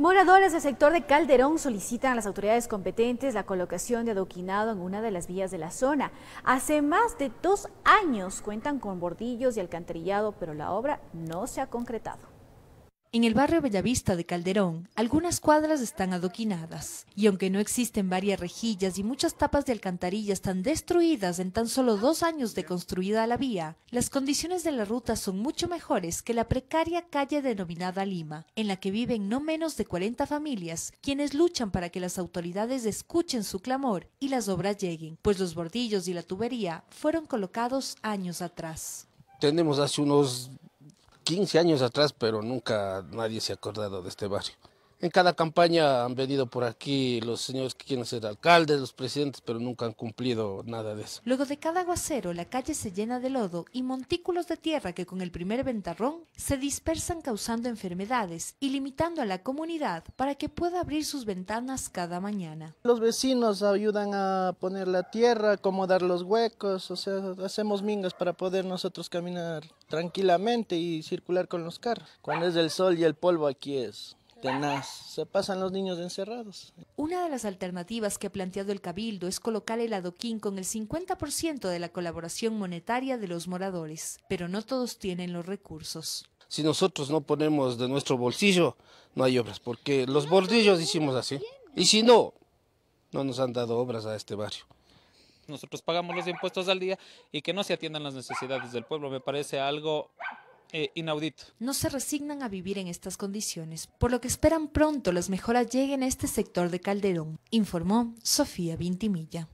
Moradores del sector de Calderón solicitan a las autoridades competentes la colocación de adoquinado en una de las vías de la zona. Hace más de dos años cuentan con bordillos y alcantarillado, pero la obra no se ha concretado. En el barrio Bellavista de Calderón, algunas cuadras están adoquinadas, y aunque no existen varias rejillas y muchas tapas de alcantarillas están destruidas en tan solo dos años de construida la vía, las condiciones de la ruta son mucho mejores que la precaria calle denominada Lima, en la que viven no menos de 40 familias, quienes luchan para que las autoridades escuchen su clamor y las obras lleguen, pues los bordillos y la tubería fueron colocados años atrás. Tenemos hace unos 15 años atrás, pero nunca nadie se ha acordado de este barrio. En cada campaña han venido por aquí los señores que quieren ser alcaldes, los presidentes, pero nunca han cumplido nada de eso. Luego de cada aguacero, la calle se llena de lodo y montículos de tierra que con el primer ventarrón se dispersan causando enfermedades y limitando a la comunidad para que pueda abrir sus ventanas cada mañana. Los vecinos ayudan a poner la tierra, acomodar los huecos, o sea, hacemos mingas para poder nosotros caminar tranquilamente y circular con los carros. Cuando es el sol y el polvo aquí es se pasan los niños encerrados. Una de las alternativas que ha planteado el Cabildo es colocar el adoquín con el 50% de la colaboración monetaria de los moradores, pero no todos tienen los recursos. Si nosotros no ponemos de nuestro bolsillo, no hay obras, porque los bolsillos hicimos así. Y si no, no nos han dado obras a este barrio nosotros pagamos los impuestos al día y que no se atiendan las necesidades del pueblo. Me parece algo eh, no se resignan a vivir en estas condiciones, por lo que esperan pronto las mejoras lleguen a este sector de Calderón, informó Sofía Vintimilla.